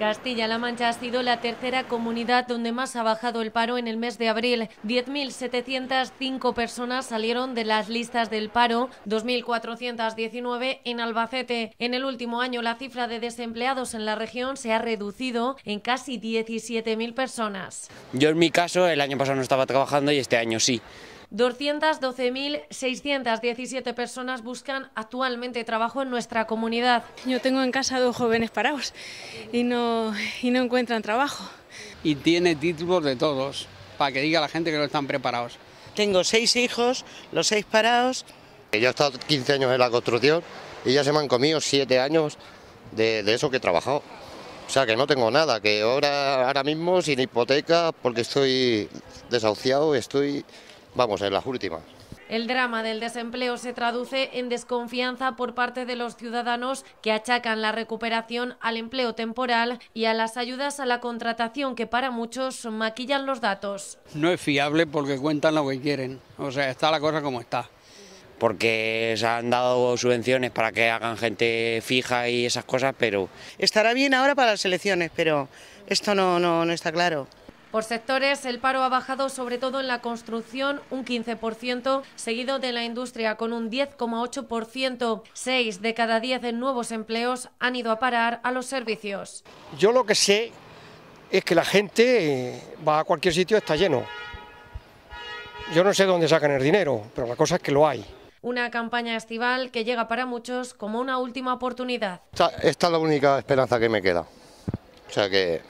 Castilla-La Mancha ha sido la tercera comunidad donde más ha bajado el paro en el mes de abril. 10.705 personas salieron de las listas del paro, 2.419 en Albacete. En el último año la cifra de desempleados en la región se ha reducido en casi 17.000 personas. Yo en mi caso el año pasado no estaba trabajando y este año sí. 212.617 personas buscan actualmente trabajo en nuestra comunidad. Yo tengo en casa dos jóvenes parados y no, y no encuentran trabajo. Y tiene títulos de todos, para que diga la gente que no están preparados. Tengo seis hijos, los seis parados. Yo he estado 15 años en la construcción y ya se me han comido siete años de, eso que he trabajado. O sea que no tengo nada, que ahora, ahora mismo sin hipoteca, porque estoy desahuciado, estoy vamos, en las últimas. El drama del desempleo se traduce en desconfianza por parte de los ciudadanos que achacan la recuperación al empleo temporal y a las ayudas a la contratación que para muchos maquillan los datos. No es fiable porque cuentan lo que quieren, o sea, está la cosa como está. Porque se han dado subvenciones para que hagan gente fija y esas cosas, pero... Estará bien ahora para las elecciones, pero esto no, no, no está claro. Por sectores, el paro ha bajado sobre todo en la construcción un 15%, seguido de la industria con un 10,8%. Seis de cada diez nuevos empleos han ido a parar a los servicios. Yo lo que sé es que la gente va a cualquier sitio está lleno. Yo no sé dónde sacan el dinero, pero la cosa es que lo hay. Una campaña estival que llega para muchos como una última oportunidad. esta es la única esperanza que me queda. O sea que